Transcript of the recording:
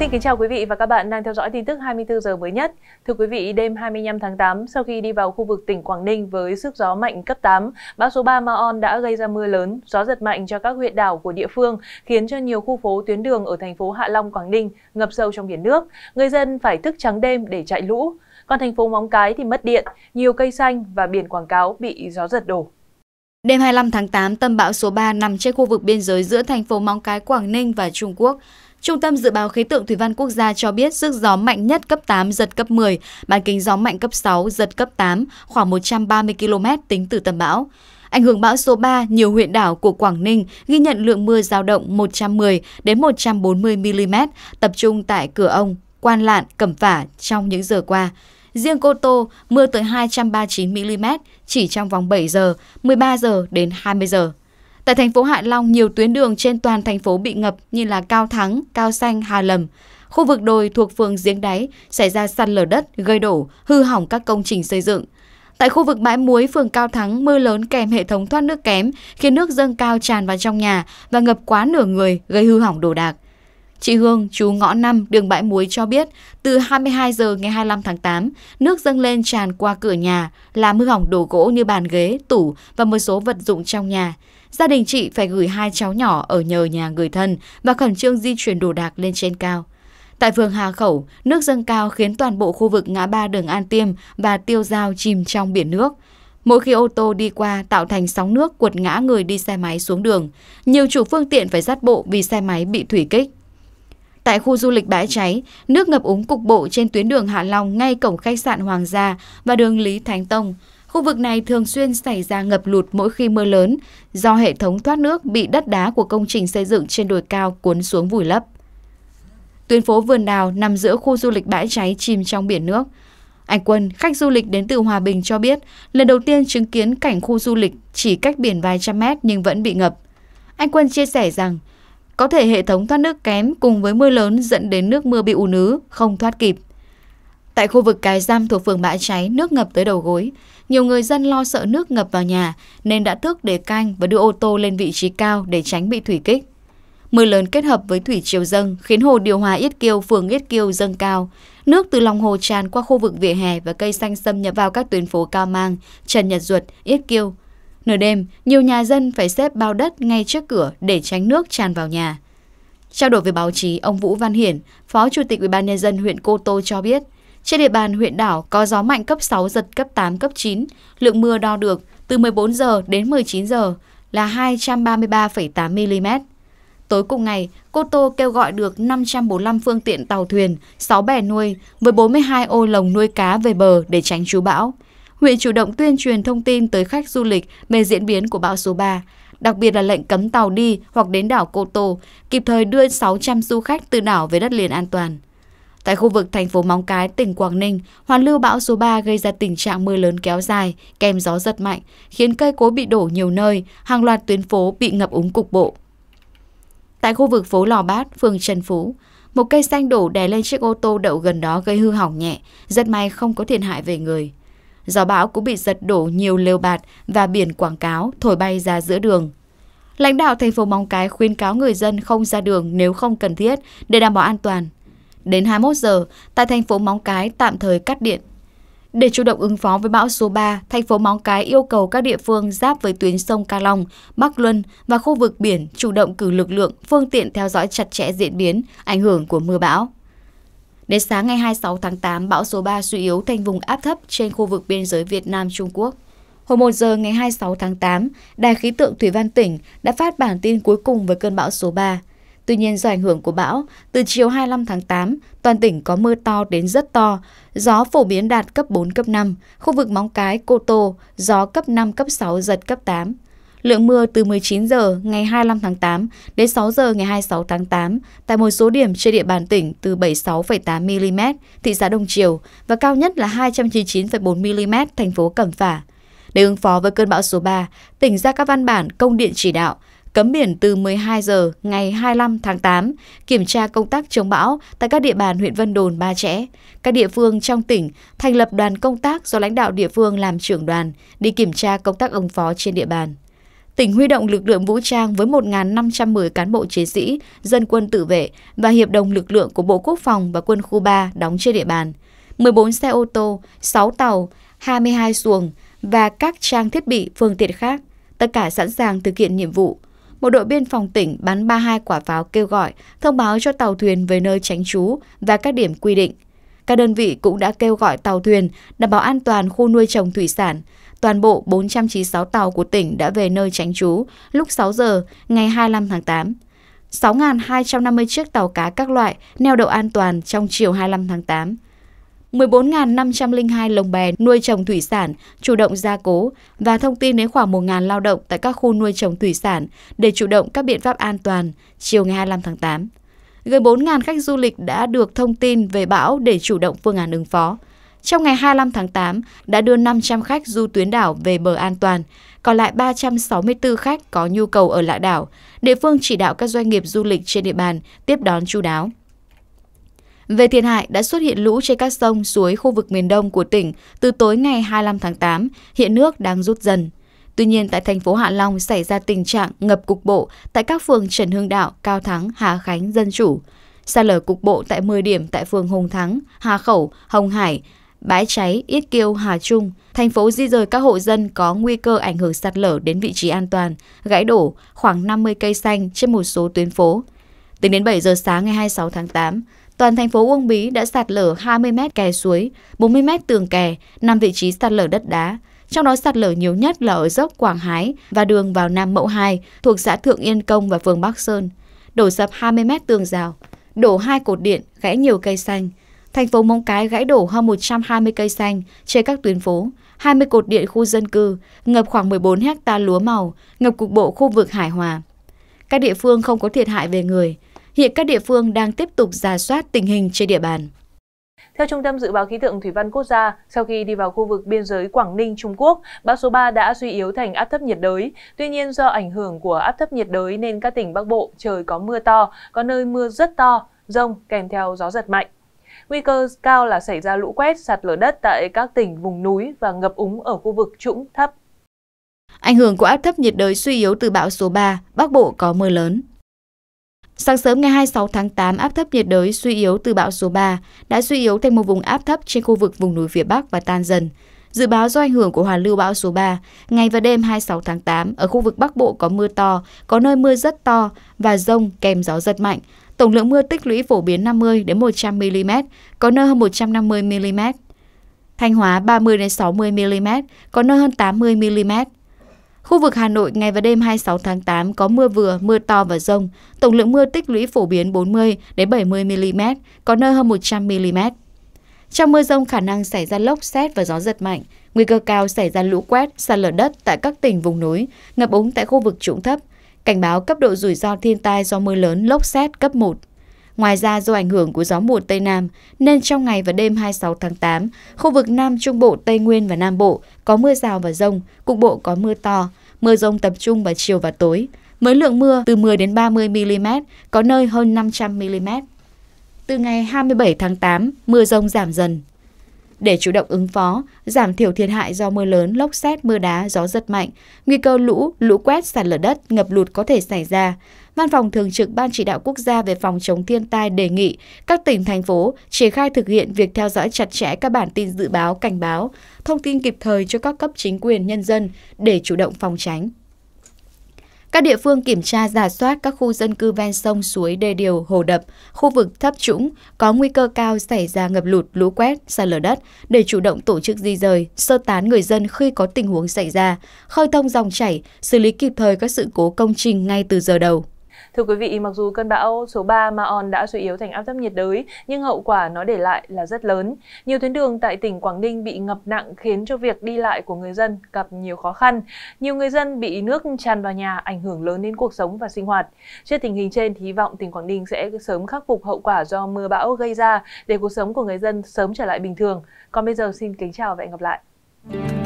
Xin kính chào quý vị và các bạn đang theo dõi tin tức 24 giờ mới nhất. Thưa quý vị, đêm 25 tháng 8, sau khi đi vào khu vực tỉnh Quảng Ninh với sức gió mạnh cấp 8, bão số 3 Maon đã gây ra mưa lớn, gió giật mạnh cho các huyện đảo của địa phương, khiến cho nhiều khu phố tuyến đường ở thành phố Hạ Long, Quảng Ninh ngập sâu trong biển nước. Người dân phải thức trắng đêm để chạy lũ. Còn thành phố Móng Cái thì mất điện, nhiều cây xanh và biển quảng cáo bị gió giật đổ. Đêm 25 tháng 8, tâm bão số 3 nằm trên khu vực biên giới giữa thành phố Móng Cái, Quảng Ninh và Trung Quốc. Trung tâm Dự báo Khí tượng Thủy văn Quốc gia cho biết sức gió mạnh nhất cấp 8, giật cấp 10, bán kính gió mạnh cấp 6, giật cấp 8, khoảng 130 km tính từ tâm bão. Ảnh hưởng bão số 3, nhiều huyện đảo của Quảng Ninh ghi nhận lượng mưa giao động 110 đến 140 mm, tập trung tại Cửa Ông, Quan Lạn, Cẩm Phả trong những giờ qua. Riêng Cô Tô, mưa tới 239 mm chỉ trong vòng 7 giờ, 13 giờ đến 20 giờ. Tại thành phố Hạ Long, nhiều tuyến đường trên toàn thành phố bị ngập như là Cao Thắng, Cao Xanh, Hà Lầm. Khu vực đồi thuộc phường Giếng Đáy xảy ra sạt lở đất, gây đổ, hư hỏng các công trình xây dựng. Tại khu vực bãi muối phường Cao Thắng, mưa lớn kèm hệ thống thoát nước kém khiến nước dâng cao tràn vào trong nhà và ngập quá nửa người, gây hư hỏng đồ đạc. Chị Hương, chú ngõ 5, đường bãi muối cho biết, từ 22 giờ ngày 25 tháng 8, nước dâng lên tràn qua cửa nhà, làm hư hỏng đồ gỗ như bàn ghế, tủ và một số vật dụng trong nhà. Gia đình chị phải gửi hai cháu nhỏ ở nhờ nhà người thân và khẩn trương di chuyển đồ đạc lên trên cao. Tại phường Hà Khẩu, nước dâng cao khiến toàn bộ khu vực ngã ba đường An Tiêm và Tiêu Giao chìm trong biển nước. Mỗi khi ô tô đi qua tạo thành sóng nước cuột ngã người đi xe máy xuống đường, nhiều chủ phương tiện phải dắt bộ vì xe máy bị thủy kích. Tại khu du lịch bãi cháy, nước ngập úng cục bộ trên tuyến đường Hạ Long ngay cổng khách sạn Hoàng gia và đường Lý Thánh Tông, Khu vực này thường xuyên xảy ra ngập lụt mỗi khi mưa lớn do hệ thống thoát nước bị đất đá của công trình xây dựng trên đồi cao cuốn xuống vùi lấp. Tuyến phố Vườn Đào nằm giữa khu du lịch bãi cháy chìm trong biển nước. Anh Quân, khách du lịch đến từ Hòa Bình cho biết, lần đầu tiên chứng kiến cảnh khu du lịch chỉ cách biển vài trăm mét nhưng vẫn bị ngập. Anh Quân chia sẻ rằng, có thể hệ thống thoát nước kém cùng với mưa lớn dẫn đến nước mưa bị ù nứ, không thoát kịp. Tại khu vực Cái Giam thuộc phường Bãi Cháy, nước ngập tới đầu gối. Nhiều người dân lo sợ nước ngập vào nhà nên đã thức để canh và đưa ô tô lên vị trí cao để tránh bị thủy kích. Mưa lớn kết hợp với thủy triều dâng khiến hồ điều hòa Yết Kiêu, phường Yết Kiêu dâng cao. Nước từ lòng hồ tràn qua khu vực vỉa hè và cây xanh xâm nhập vào các tuyến phố Cao Mang, Trần Nhật Duật, Yết Kiêu. Nửa đêm, nhiều nhà dân phải xếp bao đất ngay trước cửa để tránh nước tràn vào nhà. Trao đổi với báo chí, ông Vũ Văn Hiển, Phó Chủ tịch UBND huyện Cô Tô cho biết, trên địa bàn huyện đảo có gió mạnh cấp 6, giật cấp 8, cấp 9. Lượng mưa đo được từ 14 giờ đến 19 giờ là 233,8 mm. Tối cùng ngày, Cô Tô kêu gọi được 545 phương tiện tàu thuyền, 6 bè nuôi với 42 ô lồng nuôi cá về bờ để tránh chú bão. Huyện chủ động tuyên truyền thông tin tới khách du lịch về diễn biến của bão số 3, đặc biệt là lệnh cấm tàu đi hoặc đến đảo Cô Tô, kịp thời đưa 600 du khách từ đảo về đất liền an toàn. Tại khu vực thành phố Móng Cái, tỉnh Quảng Ninh, hoàn lưu bão số 3 gây ra tình trạng mưa lớn kéo dài, kèm gió giật mạnh, khiến cây cối bị đổ nhiều nơi, hàng loạt tuyến phố bị ngập úng cục bộ. Tại khu vực phố Lò Bát, phường Trần Phú, một cây xanh đổ đè lên chiếc ô tô đậu gần đó gây hư hỏng nhẹ, rất may không có thiệt hại về người. Gió bão cũng bị giật đổ nhiều lều bạt và biển quảng cáo thổi bay ra giữa đường. Lãnh đạo thành phố Móng Cái khuyên cáo người dân không ra đường nếu không cần thiết để đảm bảo an toàn. Đến 21 giờ, tại thành phố Móng Cái tạm thời cắt điện. Để chủ động ứng phó với bão số 3, thành phố Móng Cái yêu cầu các địa phương giáp với tuyến sông Ca Long, Bắc Luân và khu vực biển chủ động cử lực lượng, phương tiện theo dõi chặt chẽ diễn biến, ảnh hưởng của mưa bão. Đến sáng ngày 26 tháng 8, bão số 3 suy yếu thành vùng áp thấp trên khu vực biên giới Việt Nam-Trung Quốc. Hồi 1 giờ ngày 26 tháng 8, Đài khí tượng Thủy văn tỉnh đã phát bản tin cuối cùng với cơn bão số 3. Tuy nhiên do ảnh hưởng của bão, từ chiều 25 tháng 8, toàn tỉnh có mưa to đến rất to, gió phổ biến đạt cấp 4, cấp 5, khu vực Móng Cái, Cô Tô, gió cấp 5, cấp 6, giật cấp 8. Lượng mưa từ 19 giờ ngày 25 tháng 8 đến 6 giờ ngày 26 tháng 8 tại một số điểm trên địa bàn tỉnh từ 76,8 mm thị xã Đông Triều và cao nhất là 299,4 mm thành phố Cẩm Phả. Để ứng phó với cơn bão số 3, tỉnh ra các văn bản công điện chỉ đạo Cấm biển từ 12 giờ ngày 25 tháng 8, kiểm tra công tác chống bão tại các địa bàn huyện Vân Đồn, Ba Chẽ. Các địa phương trong tỉnh thành lập đoàn công tác do lãnh đạo địa phương làm trưởng đoàn đi kiểm tra công tác ứng phó trên địa bàn. Tỉnh huy động lực lượng vũ trang với 1.510 cán bộ chiến sĩ, dân quân tự vệ và hiệp đồng lực lượng của Bộ Quốc phòng và quân khu 3 đóng trên địa bàn. 14 xe ô tô, 6 tàu, 22 xuồng và các trang thiết bị phương tiện khác, tất cả sẵn sàng thực hiện nhiệm vụ một đội biên phòng tỉnh bắn 32 quả pháo kêu gọi, thông báo cho tàu thuyền về nơi tránh trú và các điểm quy định. Các đơn vị cũng đã kêu gọi tàu thuyền đảm bảo an toàn khu nuôi trồng thủy sản. Toàn bộ 496 tàu của tỉnh đã về nơi tránh trú lúc 6 giờ ngày 25 tháng 8. 6.250 chiếc tàu cá các loại neo đậu an toàn trong chiều 25 tháng 8. 14.502 lồng bè nuôi trồng thủy sản chủ động gia cố và thông tin đến khoảng 1.000 lao động tại các khu nuôi trồng thủy sản để chủ động các biện pháp an toàn chiều ngày 25 tháng 8. Gần 4.000 khách du lịch đã được thông tin về bão để chủ động phương án ứng phó. Trong ngày 25 tháng 8, đã đưa 500 khách du tuyến đảo về bờ an toàn, còn lại 364 khách có nhu cầu ở lại đảo. Địa phương chỉ đạo các doanh nghiệp du lịch trên địa bàn tiếp đón chú đáo. Về thiệt hại đã xuất hiện lũ trên các sông, suối khu vực miền đông của tỉnh từ tối ngày 25 tháng 8, hiện nước đang rút dần. Tuy nhiên, tại thành phố Hạ Long xảy ra tình trạng ngập cục bộ tại các phường Trần Hưng Đạo, Cao Thắng, Hà Khánh, Dân Chủ. Sạt lở cục bộ tại 10 điểm tại phường Hùng Thắng, Hà Khẩu, Hồng Hải, Bãi Cháy, Yết Kiêu, Hà Trung. Thành phố di rời các hộ dân có nguy cơ ảnh hưởng sạt lở đến vị trí an toàn, gãy đổ khoảng 50 cây xanh trên một số tuyến phố. Tính đến 7 giờ sáng ngày 26 tháng 8, Toàn thành phố Uông Bí đã sạt lở 20 mét kè suối, 40 mét tường kè, 5 vị trí sạt lở đất đá. Trong đó sạt lở nhiều nhất là ở dốc Quảng Hái và đường vào Nam Mậu 2 thuộc xã Thượng Yên Công và phường Bắc Sơn. Đổ sập 20 mét tường rào, đổ hai cột điện, gãy nhiều cây xanh. Thành phố Móng Cái gãy đổ hơn 120 cây xanh trên các tuyến phố, 20 cột điện khu dân cư, ngập khoảng 14 hecta lúa màu, ngập cục bộ khu vực Hải Hòa. Các địa phương không có thiệt hại về người, Hiện các địa phương đang tiếp tục ra soát tình hình trên địa bàn. Theo Trung tâm Dự báo Khí tượng Thủy văn Quốc gia, sau khi đi vào khu vực biên giới Quảng Ninh, Trung Quốc, bão số 3 đã suy yếu thành áp thấp nhiệt đới. Tuy nhiên, do ảnh hưởng của áp thấp nhiệt đới nên các tỉnh Bắc Bộ trời có mưa to, có nơi mưa rất to, rông kèm theo gió giật mạnh. Nguy cơ cao là xảy ra lũ quét, sạt lở đất tại các tỉnh vùng núi và ngập úng ở khu vực trũng thấp. Ảnh hưởng của áp thấp nhiệt đới suy yếu từ bão số 3, Bắc Bộ có mưa lớn. Sáng sớm ngày 26 tháng 8, áp thấp nhiệt đới suy yếu từ bão số 3 đã suy yếu thành một vùng áp thấp trên khu vực vùng núi phía Bắc và tan dần. Dự báo do ảnh hưởng của hoàn lưu bão số 3, ngày và đêm 26 tháng 8, ở khu vực Bắc Bộ có mưa to, có nơi mưa rất to và rông kèm gió giật mạnh. Tổng lượng mưa tích lũy phổ biến 50 đến 100 mm, có nơi hơn 150 mm. Thanh Hóa 30 đến 60 mm, có nơi hơn 80 mm. Khu vực Hà Nội ngày và đêm 26 tháng 8 có mưa vừa, mưa to và rông. Tổng lượng mưa tích lũy phổ biến 40 đến 70 mm, có nơi hơn 100 mm. Trong mưa rông khả năng xảy ra lốc xét và gió giật mạnh, nguy cơ cao xảy ra lũ quét, sạt lở đất tại các tỉnh vùng núi, ngập úng tại khu vực trũng thấp. Cảnh báo cấp độ rủi ro thiên tai do mưa lớn, lốc xét cấp 1. Ngoài ra do ảnh hưởng của gió mùa Tây Nam, nên trong ngày và đêm 26 tháng 8, khu vực Nam Trung Bộ, Tây Nguyên và Nam Bộ có mưa rào và rông, cục bộ có mưa to, mưa rông tập trung vào chiều và tối. Với lượng mưa từ 10 đến 30 mm, có nơi hơn 500 mm. Từ ngày 27 tháng 8, mưa rông giảm dần. Để chủ động ứng phó, giảm thiểu thiệt hại do mưa lớn, lốc xét, mưa đá, gió giật mạnh, nguy cơ lũ, lũ quét, sạt lở đất, ngập lụt có thể xảy ra, Văn phòng Thường trực Ban Chỉ đạo Quốc gia về phòng chống thiên tai đề nghị các tỉnh, thành phố triển khai thực hiện việc theo dõi chặt chẽ các bản tin dự báo, cảnh báo, thông tin kịp thời cho các cấp chính quyền nhân dân để chủ động phòng tránh. Các địa phương kiểm tra giả soát các khu dân cư ven sông, suối, đê điều, hồ đập, khu vực thấp trũng có nguy cơ cao xảy ra ngập lụt, lũ quét, sạt lở đất để chủ động tổ chức di rời, sơ tán người dân khi có tình huống xảy ra, khơi thông dòng chảy, xử lý kịp thời các sự cố công trình ngay từ giờ đầu. Thưa quý vị, mặc dù cơn bão số 3 Maon đã suy yếu thành áp thấp nhiệt đới, nhưng hậu quả nó để lại là rất lớn. Nhiều tuyến đường tại tỉnh Quảng Ninh bị ngập nặng khiến cho việc đi lại của người dân gặp nhiều khó khăn. Nhiều người dân bị nước tràn vào nhà ảnh hưởng lớn đến cuộc sống và sinh hoạt. Trước tình hình trên, thì hy vọng tỉnh Quảng Ninh sẽ sớm khắc phục hậu quả do mưa bão gây ra để cuộc sống của người dân sớm trở lại bình thường. Còn bây giờ xin kính chào và hẹn gặp lại.